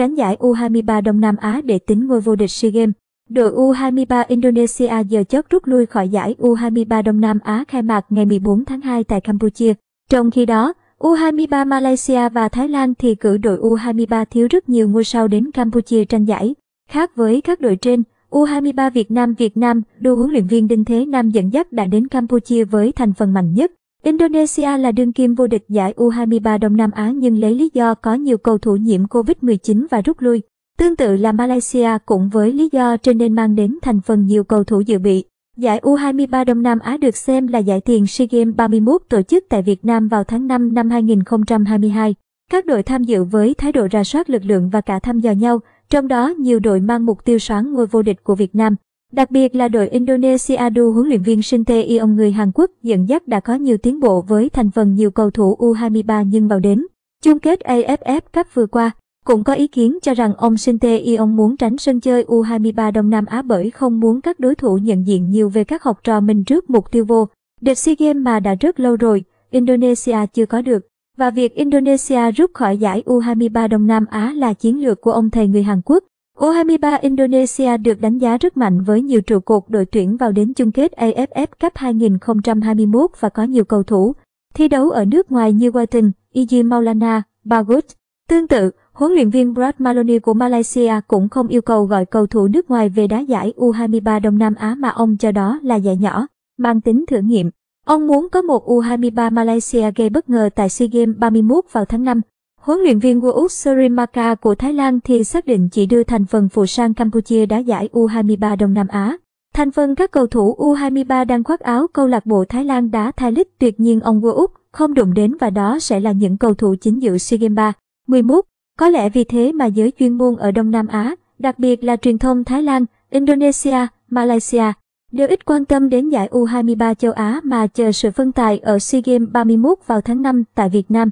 tránh giải U23 Đông Nam Á để tính ngôi vô địch SEA Games. Đội U23 Indonesia giờ chót rút lui khỏi giải U23 Đông Nam Á khai mạc ngày 14 tháng 2 tại Campuchia. Trong khi đó, U23 Malaysia và Thái Lan thì cử đội U23 thiếu rất nhiều ngôi sao đến Campuchia tranh giải. Khác với các đội trên, U23 Việt Nam Việt Nam, đô huấn luyện viên Đinh Thế Nam dẫn dắt đã đến Campuchia với thành phần mạnh nhất. Indonesia là đương kim vô địch giải U23 Đông Nam Á nhưng lấy lý do có nhiều cầu thủ nhiễm Covid-19 và rút lui. Tương tự là Malaysia cũng với lý do trên nên mang đến thành phần nhiều cầu thủ dự bị. Giải U23 Đông Nam Á được xem là giải tiền SEA Games 31 tổ chức tại Việt Nam vào tháng 5 năm 2022. Các đội tham dự với thái độ ra soát lực lượng và cả thăm dò nhau, trong đó nhiều đội mang mục tiêu soán ngôi vô địch của Việt Nam. Đặc biệt là đội Indonesia Du huấn luyện viên Shin Yeong người Hàn Quốc dẫn dắt đã có nhiều tiến bộ với thành phần nhiều cầu thủ U23 nhưng vào đến. Chung kết AFF Cup vừa qua, cũng có ý kiến cho rằng ông Shin Yeong muốn tránh sân chơi U23 Đông Nam Á bởi không muốn các đối thủ nhận diện nhiều về các học trò mình trước mục tiêu vô. Đợt SEA Games mà đã rất lâu rồi, Indonesia chưa có được. Và việc Indonesia rút khỏi giải U23 Đông Nam Á là chiến lược của ông thầy người Hàn Quốc. U23 Indonesia được đánh giá rất mạnh với nhiều trụ cột đội tuyển vào đến chung kết AFF Cup 2021 và có nhiều cầu thủ. Thi đấu ở nước ngoài như Watin, Iji Maulana, Bagut. Tương tự, huấn luyện viên Brad Maloney của Malaysia cũng không yêu cầu gọi cầu thủ nước ngoài về đá giải U23 Đông Nam Á mà ông cho đó là giải nhỏ, mang tính thử nghiệm. Ông muốn có một U23 Malaysia gây bất ngờ tại SEA Games 31 vào tháng 5. Huấn luyện viên Wout Surimaka của Thái Lan thì xác định chỉ đưa thành phần phụ sang Campuchia đá giải U23 Đông Nam Á. Thành phần các cầu thủ U23 đang khoác áo câu lạc bộ Thái Lan đá Thái Lít tuyệt nhiên ông Wout không đụng đến và đó sẽ là những cầu thủ chính dự SEA Games 3. 11. Có lẽ vì thế mà giới chuyên môn ở Đông Nam Á, đặc biệt là truyền thông Thái Lan, Indonesia, Malaysia, đều ít quan tâm đến giải U23 châu Á mà chờ sự phân tài ở SEA Games 31 vào tháng 5 tại Việt Nam.